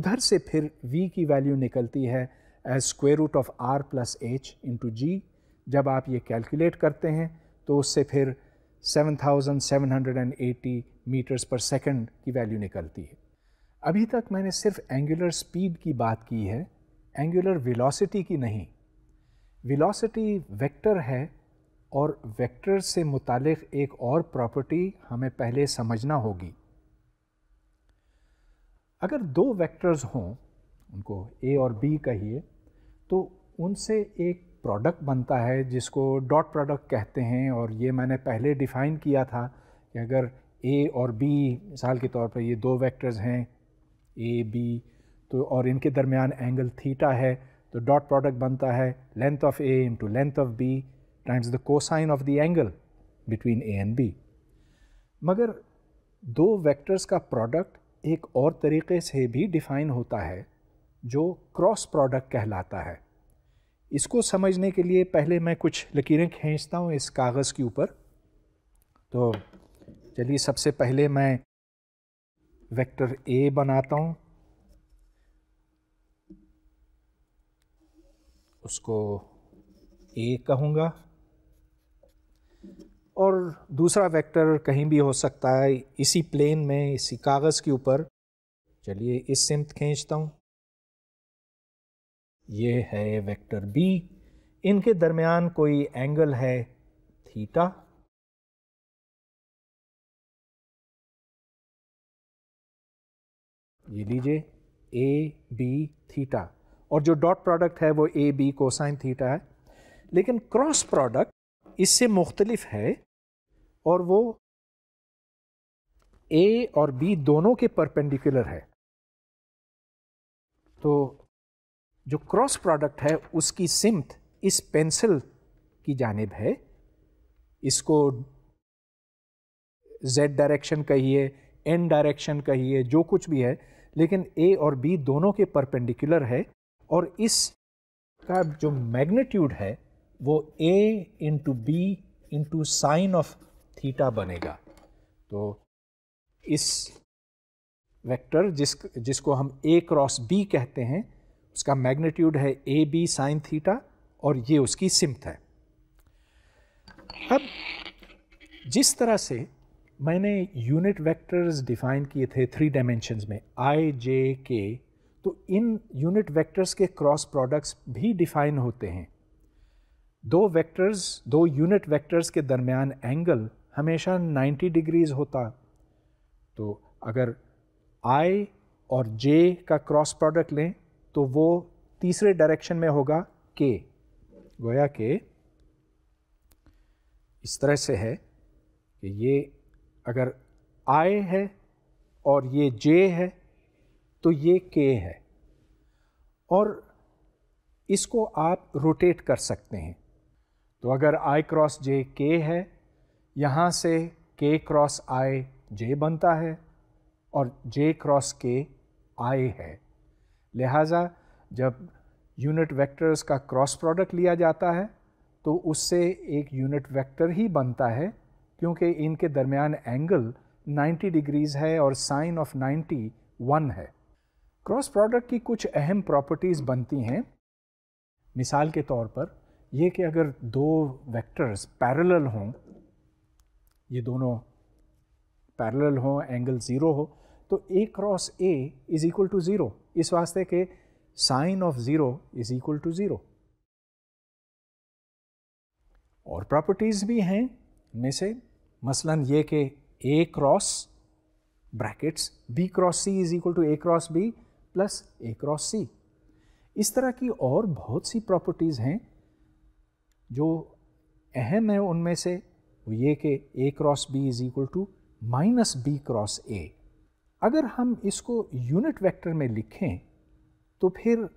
उधर से फिर वी की वैल्यू निकलती है as square root of R plus H into G जब आप ये कैलकुलेट करते हैं तो उससे फिर 7780 मीटर्स पर सेकंड की वैल्यू निकलती है अभी तक मैंने सिर्फ एंगुलर स्पीड की बात की है एंगुलर वेलोसिटी की नहीं वेलोसिटी वेक्टर है और वेक्टर से मुतालिक एक और प्रॉपर्टी हमें पहले समझना होगी अगर दो वेक्टर्स हों उनको ए और बी कहिए तो उनसे एक प्रोडक्ट बनता है जिसको डॉट प्रोडक्ट कहते हैं और ये मैंने पहले डिफ़ाइन किया था कि अगर ए और बी मिसाल के तौर पर ये दो वेक्टर्स हैं ए बी तो और इनके दरमियान एंगल थीटा है तो डॉट प्रोडक्ट बनता है length of A into length of B times the cosine of the angle between A and B मगर दो वेक्टर्स का प्रोडक्ट एक और तरीके से भी डिफ़ाइन होता है जो क्रॉस प्रोडक्ट कहलाता है इसको समझने के लिए पहले मैं कुछ लकीरें खींचता हूँ इस कागज़ के ऊपर तो चलिए सबसे पहले मैं वेक्टर ए बनाता हूँ उसको ए कहूँगा और दूसरा वेक्टर कहीं भी हो सकता है इसी प्लेन में इसी कागज़ के ऊपर चलिए इस सिमत खींचता हूँ ये है वेक्टर बी इनके दरमियान कोई एंगल है थीटा ये लीजिए ए बी थीटा और जो डॉट प्रोडक्ट है वो ए बी कोसाइन थीटा है लेकिन क्रॉस प्रोडक्ट इससे मुख्तलिफ है और वो ए और बी दोनों के परपेंडिकुलर है तो जो क्रॉस प्रोडक्ट है उसकी सिमत इस पेंसिल की जानब है इसको जेड डायरेक्शन कहिए एन डायरेक्शन कहिए जो कुछ भी है लेकिन ए और बी दोनों के परपेंडिकुलर है और इस का जो मैग्नीट्यूड है वो A into B into sine of theta बनेगा तो इस वेक्टर जिस जिसको हम ए क्रॉस बी कहते हैं उसका मैग्नीट्यूड है ए बी साइन थीटा और ये उसकी सिमत है अब जिस तरह से मैंने यूनिट वेक्टर्स डिफाइन किए थे थ्री डायमेंशंस में आई जे के तो इन यूनिट वेक्टर्स के क्रॉस प्रोडक्ट्स भी डिफाइन होते हैं दो वेक्टर्स दो यूनिट वेक्टर्स के दरमियान एंगल हमेशा 90 डिग्रीज होता तो अगर आई और जे का क्रॉस प्रोडक्ट लें तो वो तीसरे डायरेक्शन में होगा के गोया के इस तरह से है कि ये अगर आय है और ये जे है तो ये के है और इसको आप रोटेट कर सकते हैं तो अगर आई क्रॉस जे के है यहाँ से के क्रॉस आई जे बनता है और जे क्रॉस के आई है लिहाजा जब यूनिट वेक्टर्स का क्रॉस प्रोडक्ट लिया जाता है तो उससे एक यूनिट वेक्टर ही बनता है क्योंकि इनके दरमियान एंगल 90 डिग्रीज़ है और साइन ऑफ 90 वन है क्रॉस प्रोडक्ट की कुछ अहम प्रॉपर्टीज़ बनती हैं मिसाल के तौर पर ये कि अगर दो वेक्टर्स पैरेलल हों ये दोनों पैरेलल हों एंगल ज़ीरो हो तो A cross A is equal to zero इस वास्ते के sine of zero is equal to zero और प्रॉपर्टीज़ भी हैं में से मसलन ये कि A cross brackets B cross C is equal to A cross B plus A cross C इस तरह की और बहुत सी प्रॉपर्टीज़ हैं जो अहम है उनमें से वो ये कि A cross B is equal to minus B cross A अगर हम इसको यूनिट वेक्टर में लिखें तो फिर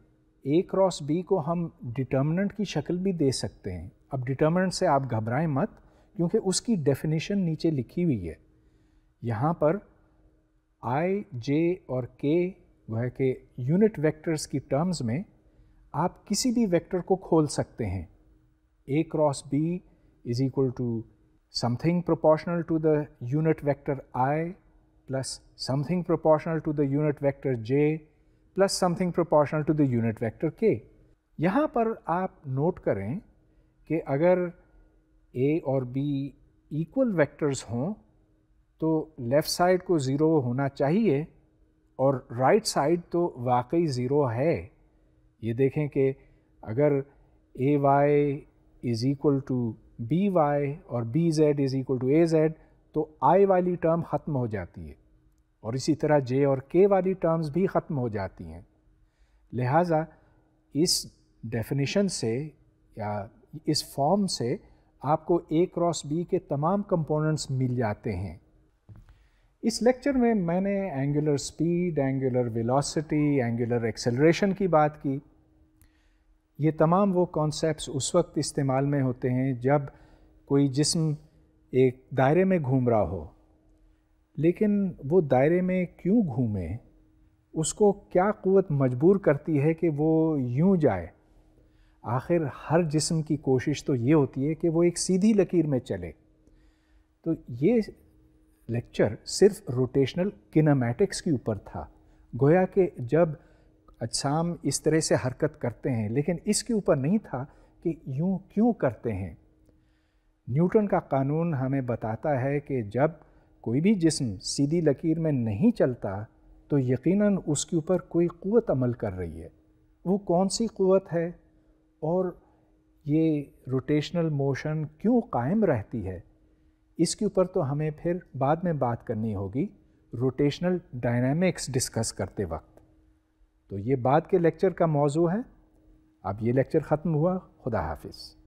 ए क्रॉस बी को हम डिटर्मिनेंट की शक्ल भी दे सकते हैं अब डिटर्मिनेंट से आप घबराएं मत क्योंकि उसकी डेफिनेशन नीचे लिखी हुई है यहाँ पर आई जे और के वह के यूनिट वेक्टर्स की टर्म्स में आप किसी भी वेक्टर को खोल सकते हैं A cross B is equal to something proportional to the unit vector I plus something proportional to the unit vector j plus something proportional to the unit vector k. यहाँ पर आप नोट करें कि अगर a और b इक्वल वेक्टर्स हों तो लेफ़्ट साइड को ज़ीरो होना चाहिए और राइट right साइड तो वाकई ज़ीरो है ये देखें कि अगर A Y is equal to B Y और B Z is equal to A Z तो आई वाली टर्म ख़त्म हो जाती है और इसी तरह जे और के वाली टर्म्स भी ख़त्म हो जाती हैं लिहाजा इस डेफिनेशन से या इस फॉर्म से आपको ए क्रॉस बी के तमाम कंपोनेंट्स मिल जाते हैं इस लेक्चर में मैंने angular speed angular velocity, angular acceleration की बात की ये तमाम वो कॉन्सेप्ट्स उस वक्त इस्तेमाल में होते हैं जब कोई जिस्म एक दायरे में घूम रहा हो लेकिन वो दायरे में क्यों घूमे उसको क्या क़वत मजबूर करती है कि वो यूं जाए आखिर हर जिस्म की कोशिश तो ये होती है कि वो एक सीधी लकीर में चले तो ये लेक्चर सिर्फ रोटेशनल किनामेटिक्स के ऊपर था गोया कि जब अजसाम इस तरह से हरकत करते हैं लेकिन इसके ऊपर नहीं था कि यूँ क्यों करते हैं न्यूटन का कानून हमें बताता है कि जब कोई भी जिस्म सीधी लकीर में नहीं चलता तो यकीनन उसके ऊपर कोई क़वत अमल कर रही है वो कौन सी क़वत है और ये रोटेशनल मोशन क्यों कायम रहती है इसके ऊपर तो हमें फिर बाद में बात करनी होगी रोटेशनल डायनामिक्स डिस्कस करते वक्त तो ये बाद के लेक्चर का मौजू है अब ये लेक्चर ख़त्म हुआ खुदा हाफिज़